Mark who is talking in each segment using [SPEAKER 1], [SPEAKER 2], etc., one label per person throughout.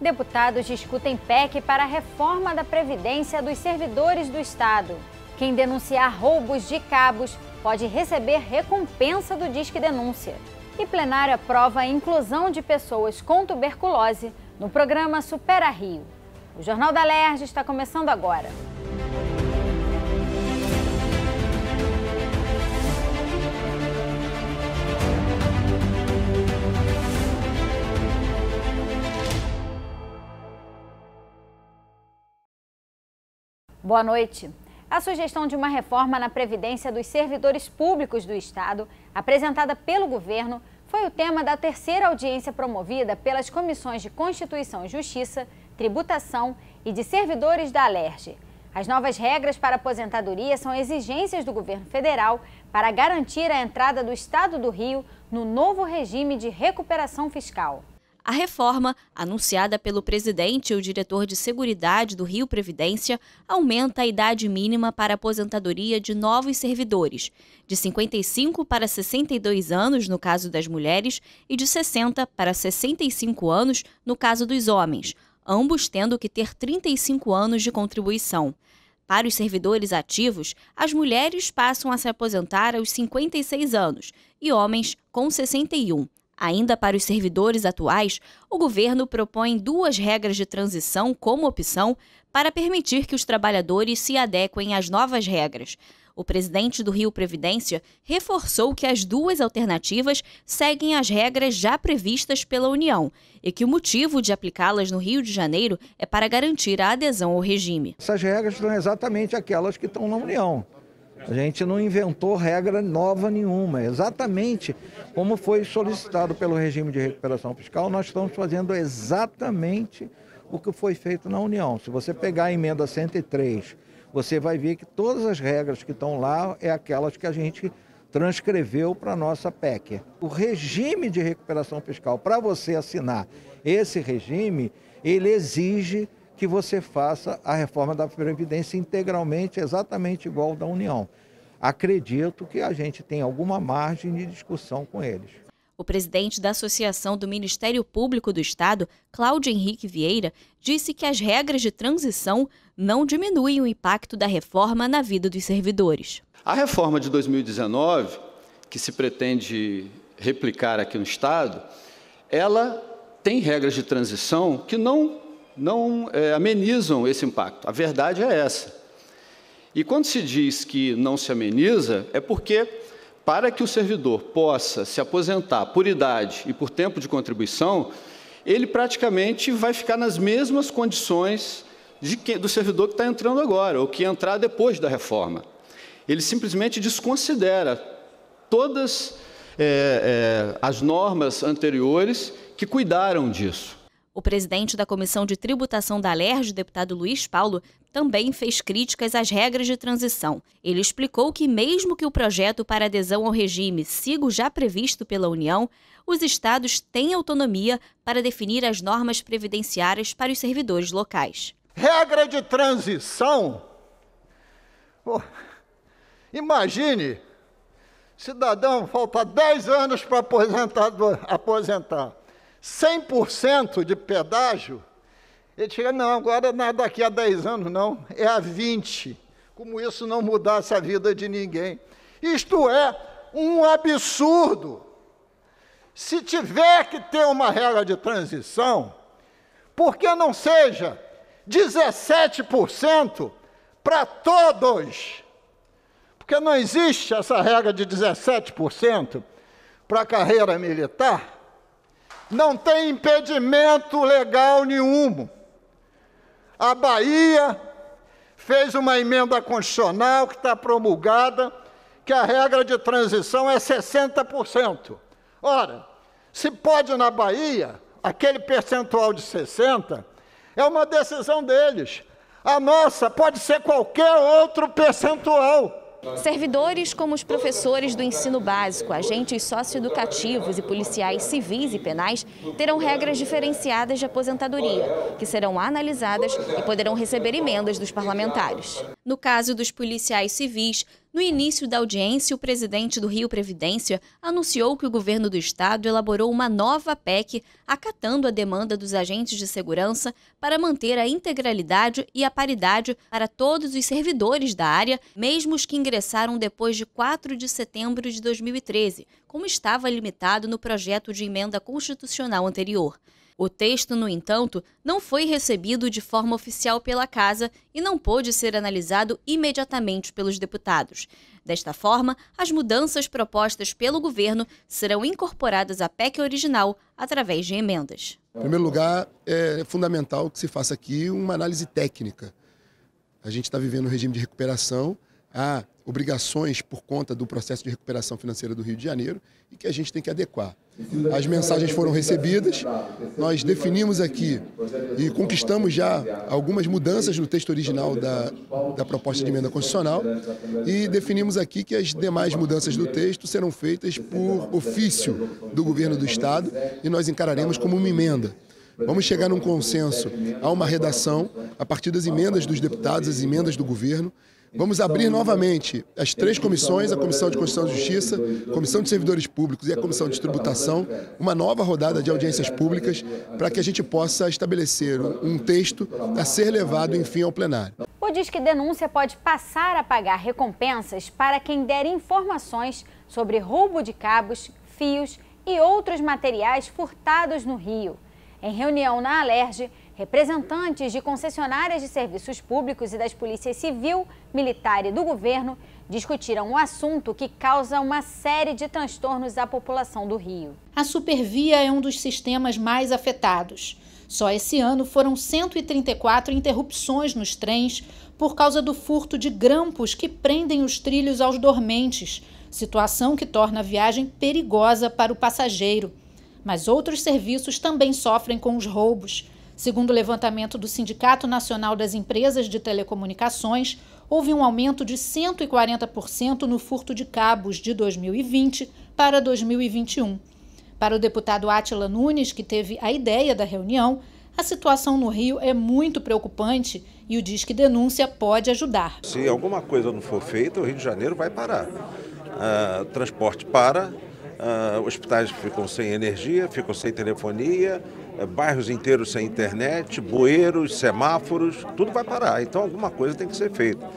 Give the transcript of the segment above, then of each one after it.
[SPEAKER 1] Deputados discutem PEC para a reforma da Previdência dos servidores do Estado. Quem denunciar roubos de cabos pode receber recompensa do Disque Denúncia. E plenário aprova a inclusão de pessoas com tuberculose no programa Supera Rio. O Jornal da Lerge está começando agora. Boa noite. A sugestão de uma reforma na Previdência dos servidores públicos do Estado, apresentada pelo governo, foi o tema da terceira audiência promovida pelas Comissões de Constituição e Justiça, Tributação e de Servidores da Alerge. As novas regras para aposentadoria são exigências do governo federal para garantir a entrada do Estado do Rio no novo regime de recuperação fiscal.
[SPEAKER 2] A reforma, anunciada pelo presidente e o diretor de Seguridade do Rio Previdência, aumenta a idade mínima para aposentadoria de novos servidores, de 55 para 62 anos no caso das mulheres e de 60 para 65 anos no caso dos homens, ambos tendo que ter 35 anos de contribuição. Para os servidores ativos, as mulheres passam a se aposentar aos 56 anos e homens com 61, Ainda para os servidores atuais, o governo propõe duas regras de transição como opção para permitir que os trabalhadores se adequem às novas regras. O presidente do Rio Previdência reforçou que as duas alternativas seguem as regras já previstas pela União e que o motivo de aplicá-las no Rio de Janeiro é para garantir a adesão ao regime.
[SPEAKER 3] Essas regras são exatamente aquelas que estão na União. A gente não inventou regra nova nenhuma. Exatamente como foi solicitado pelo regime de recuperação fiscal, nós estamos fazendo exatamente o que foi feito na União. Se você pegar a emenda 103, você vai ver que todas as regras que estão lá é aquelas que a gente transcreveu para a nossa PEC. O regime de recuperação fiscal, para você assinar esse regime, ele exige que você faça a reforma da Previdência integralmente, exatamente igual da União. Acredito que a gente tem alguma margem de discussão com eles.
[SPEAKER 2] O presidente da Associação do Ministério Público do Estado, Cláudio Henrique Vieira, disse que as regras de transição não diminuem o impacto da reforma na vida dos servidores.
[SPEAKER 3] A reforma de 2019, que se pretende replicar aqui no Estado, ela tem regras de transição que não não é, amenizam esse impacto. A verdade é essa. E quando se diz que não se ameniza, é porque, para que o servidor possa se aposentar por idade e por tempo de contribuição, ele praticamente vai ficar nas mesmas condições que, do servidor que está entrando agora, ou que entrar depois da reforma. Ele simplesmente desconsidera todas é, é, as normas anteriores que cuidaram disso.
[SPEAKER 2] O presidente da Comissão de Tributação da Alerj, deputado Luiz Paulo, também fez críticas às regras de transição. Ele explicou que, mesmo que o projeto para adesão ao regime siga o já previsto pela União, os estados têm autonomia para definir as normas previdenciárias para os servidores locais.
[SPEAKER 3] Regra de transição? Oh, imagine, cidadão, falta 10 anos para aposentar. 100% de pedágio, ele chega, não, agora não é daqui a 10 anos, não, é a 20. Como isso não mudasse a vida de ninguém. Isto é um absurdo. Se tiver que ter uma regra de transição, por que não seja 17% para todos? Porque não existe essa regra de 17% para a carreira militar não tem impedimento legal nenhum. A Bahia fez uma emenda constitucional que está promulgada, que a regra de transição é 60%. Ora, se pode na Bahia, aquele percentual de 60%, é uma decisão deles. A nossa pode ser qualquer outro percentual.
[SPEAKER 2] Servidores como os professores do ensino básico, agentes socioeducativos e policiais civis e penais terão regras diferenciadas de aposentadoria, que serão analisadas e poderão receber emendas dos parlamentares. No caso dos policiais civis, no início da audiência, o presidente do Rio Previdência anunciou que o governo do estado elaborou uma nova PEC, acatando a demanda dos agentes de segurança para manter a integralidade e a paridade para todos os servidores da área, mesmo os que ingressaram depois de 4 de setembro de 2013, como estava limitado no projeto de emenda constitucional anterior. O texto, no entanto, não foi recebido de forma oficial pela Casa e não pôde ser analisado imediatamente pelos deputados. Desta forma, as mudanças propostas pelo governo serão incorporadas à PEC original através de emendas.
[SPEAKER 4] Em primeiro lugar, é fundamental que se faça aqui uma análise técnica. A gente está vivendo um regime de recuperação há obrigações por conta do processo de recuperação financeira do Rio de Janeiro e que a gente tem que adequar. As mensagens foram recebidas, nós definimos aqui e conquistamos já algumas mudanças no texto original da, da proposta de emenda constitucional e definimos aqui que as demais mudanças do texto serão feitas por ofício do governo do Estado e nós encararemos como uma emenda. Vamos chegar num consenso a uma redação a partir das emendas dos deputados, as emendas do governo, Vamos abrir então, novamente as três comissões, a Comissão de Constituição e Justiça, a Comissão de Servidores Públicos e a Comissão de Tributação, uma nova rodada de audiências públicas para que a gente possa estabelecer um texto a ser levado, enfim, ao plenário.
[SPEAKER 1] O Disque Denúncia pode passar a pagar recompensas para quem der informações sobre roubo de cabos, fios e outros materiais furtados no Rio. Em reunião na Alerj, Representantes de concessionárias de serviços públicos e das polícias civil, militar e do governo discutiram um assunto que causa uma série de transtornos à população do Rio. A supervia é um dos sistemas mais afetados. Só esse ano
[SPEAKER 5] foram 134 interrupções nos trens por causa do furto de grampos que prendem os trilhos aos dormentes, situação que torna a viagem perigosa para o passageiro. Mas outros serviços também sofrem com os roubos. Segundo o levantamento do Sindicato Nacional das Empresas de Telecomunicações, houve um aumento de 140% no furto de cabos de 2020 para 2021. Para o deputado Átila Nunes, que teve a ideia da reunião, a situação no Rio é muito preocupante e o Disque Denúncia pode ajudar.
[SPEAKER 4] Se alguma coisa não for feita, o Rio de Janeiro vai parar. Uh, transporte para, uh, hospitais ficam sem energia, ficam sem telefonia, é, bairros inteiros sem internet, bueiros, semáforos, tudo vai parar. Então alguma coisa tem que ser feita.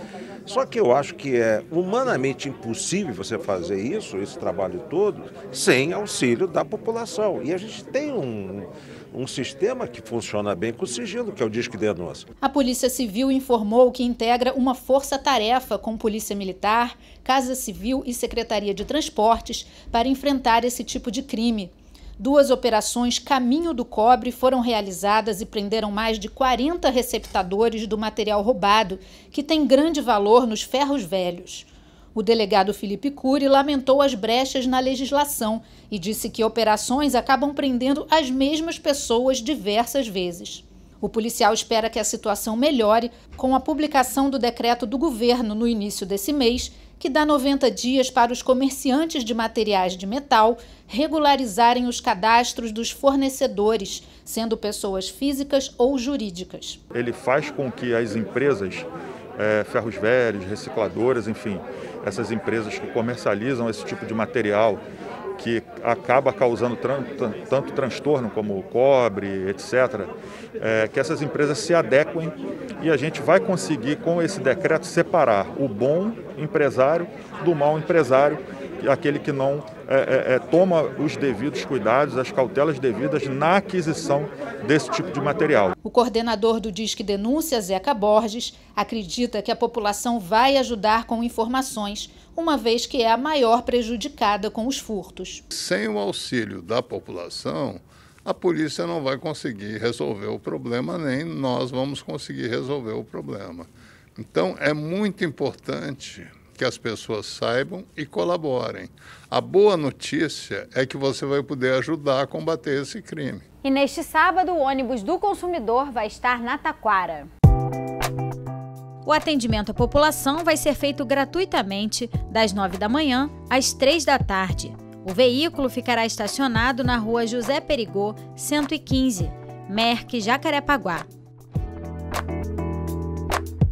[SPEAKER 4] Só que eu acho que é humanamente impossível você fazer isso, esse trabalho todo, sem auxílio da população. E a gente tem um, um sistema que funciona bem com o sigilo, que é o Disque Denúncia.
[SPEAKER 5] A Polícia Civil informou que integra uma força-tarefa com Polícia Militar, Casa Civil e Secretaria de Transportes para enfrentar esse tipo de crime. Duas operações Caminho do Cobre foram realizadas e prenderam mais de 40 receptadores do material roubado, que tem grande valor nos ferros velhos. O delegado Felipe Cury lamentou as brechas na legislação e disse que operações acabam prendendo as mesmas pessoas diversas vezes. O policial espera que a situação melhore com a publicação do decreto do governo no início desse mês, que dá 90 dias para os comerciantes de materiais de metal regularizarem os cadastros dos fornecedores, sendo pessoas físicas ou jurídicas.
[SPEAKER 4] Ele faz com que as empresas, é, ferros velhos, recicladoras, enfim, essas empresas que comercializam esse tipo de material que acaba causando tran tanto transtorno como cobre, etc., é, que essas empresas se adequem e a gente vai conseguir, com esse decreto, separar o bom empresário do mau empresário, é aquele que não é, é, é, toma os devidos cuidados, as cautelas devidas na aquisição desse tipo de material. O
[SPEAKER 5] coordenador do Disque Denúncia, Zeca Borges, acredita que a população vai ajudar com informações uma vez que é a maior prejudicada com os furtos.
[SPEAKER 3] Sem o auxílio da população, a polícia não vai conseguir resolver o problema, nem nós vamos conseguir resolver o problema. Então, é muito importante que as pessoas saibam e colaborem. A boa notícia é que você vai poder ajudar a combater esse crime.
[SPEAKER 1] E neste sábado, o ônibus do consumidor vai estar na Taquara. O atendimento à população vai ser feito gratuitamente das 9 da manhã às 3 da tarde. O veículo ficará estacionado na rua José Perigô, 115, Merck, Jacarepaguá.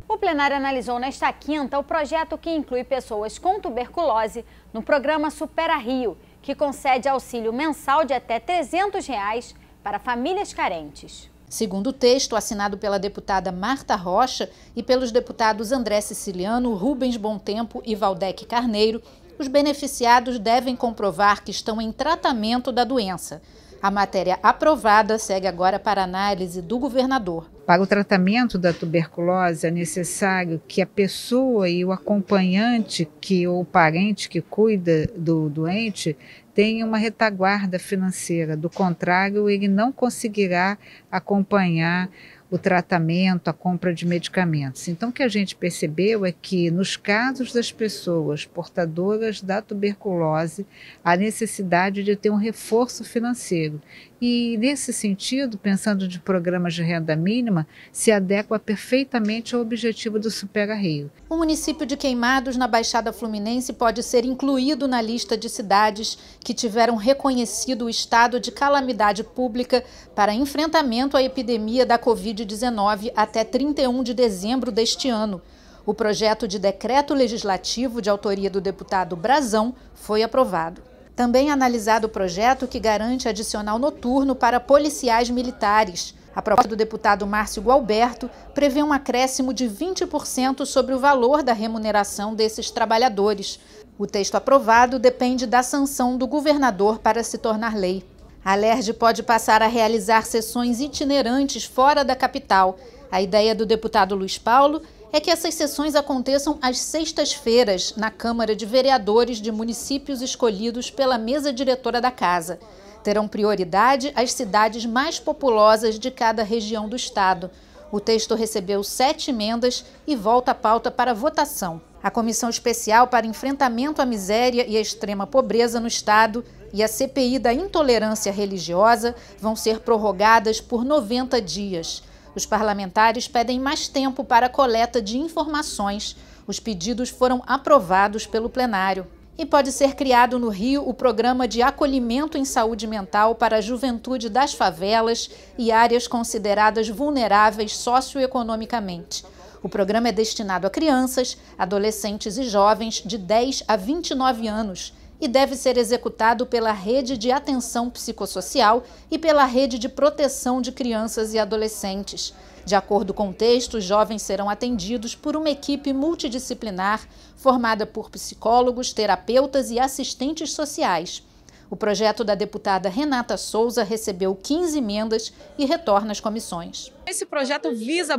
[SPEAKER 1] O plenário analisou nesta quinta o projeto que inclui pessoas com tuberculose no programa Supera Rio, que concede auxílio mensal de até R$ 300 reais para famílias carentes.
[SPEAKER 5] Segundo o texto assinado pela deputada Marta Rocha e pelos deputados André Siciliano, Rubens Tempo e Valdec Carneiro, os beneficiados devem comprovar que estão em tratamento da doença. A matéria aprovada segue agora para análise do governador. Para o tratamento da tuberculose, é necessário que a pessoa e o acompanhante que ou o parente que cuida do doente tem uma retaguarda financeira, do contrário, ele não conseguirá acompanhar o tratamento, a compra de medicamentos. Então, o que a gente percebeu é que, nos casos das pessoas portadoras da tuberculose, há necessidade de ter um reforço financeiro. E, nesse sentido, pensando de programas de renda mínima, se adequa perfeitamente ao objetivo do Supera Rio. O município de Queimados, na Baixada Fluminense, pode ser incluído na lista de cidades que tiveram reconhecido o estado de calamidade pública para enfrentamento à epidemia da Covid-19 até 31 de dezembro deste ano. O projeto de decreto legislativo de autoria do deputado Brazão foi aprovado. Também analisado o projeto que garante adicional noturno para policiais militares. A proposta do deputado Márcio Gualberto prevê um acréscimo de 20% sobre o valor da remuneração desses trabalhadores. O texto aprovado depende da sanção do governador para se tornar lei. A LERJ pode passar a realizar sessões itinerantes fora da capital. A ideia do deputado Luiz Paulo é que essas sessões aconteçam às sextas-feiras na Câmara de Vereadores de municípios escolhidos pela mesa diretora da casa. Terão prioridade as cidades mais populosas de cada região do estado. O texto recebeu sete emendas e volta à pauta para votação. A Comissão Especial para Enfrentamento à Miséria e à Extrema Pobreza no Estado e a CPI da Intolerância Religiosa vão ser prorrogadas por 90 dias. Os parlamentares pedem mais tempo para a coleta de informações. Os pedidos foram aprovados pelo plenário. E pode ser criado no Rio o Programa de Acolhimento em Saúde Mental para a Juventude das Favelas e áreas consideradas vulneráveis socioeconomicamente. O programa é destinado a crianças, adolescentes e jovens de 10 a 29 anos e deve ser executado pela Rede de Atenção Psicossocial e pela Rede de Proteção de Crianças e Adolescentes. De acordo com o texto, os jovens serão atendidos por uma equipe multidisciplinar formada por psicólogos, terapeutas e assistentes sociais. O projeto da deputada Renata Souza recebeu 15 emendas e retorna às comissões. Esse projeto visa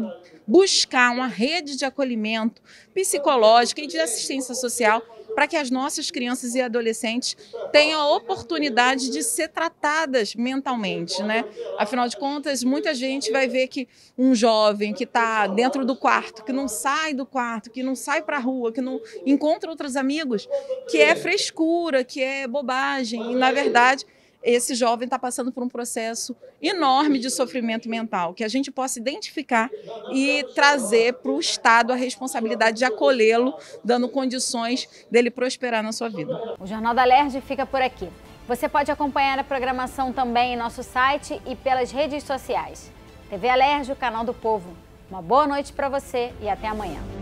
[SPEAKER 5] buscar uma rede de acolhimento psicológico e de assistência social para que as nossas crianças e adolescentes tenham a oportunidade de ser tratadas mentalmente, né? Afinal de contas, muita gente vai ver que um jovem que está dentro do quarto, que não sai do quarto, que não sai para a rua, que não encontra outros amigos, que é frescura, que é bobagem, e na verdade esse jovem está passando por um processo enorme de sofrimento mental, que a gente possa identificar e trazer para o Estado a responsabilidade de acolhê-lo, dando condições dele prosperar na sua vida.
[SPEAKER 1] O Jornal da Alerj fica por aqui. Você pode acompanhar a programação também em nosso site e pelas redes sociais. TV Alerj, o canal do povo. Uma boa noite para você e até amanhã.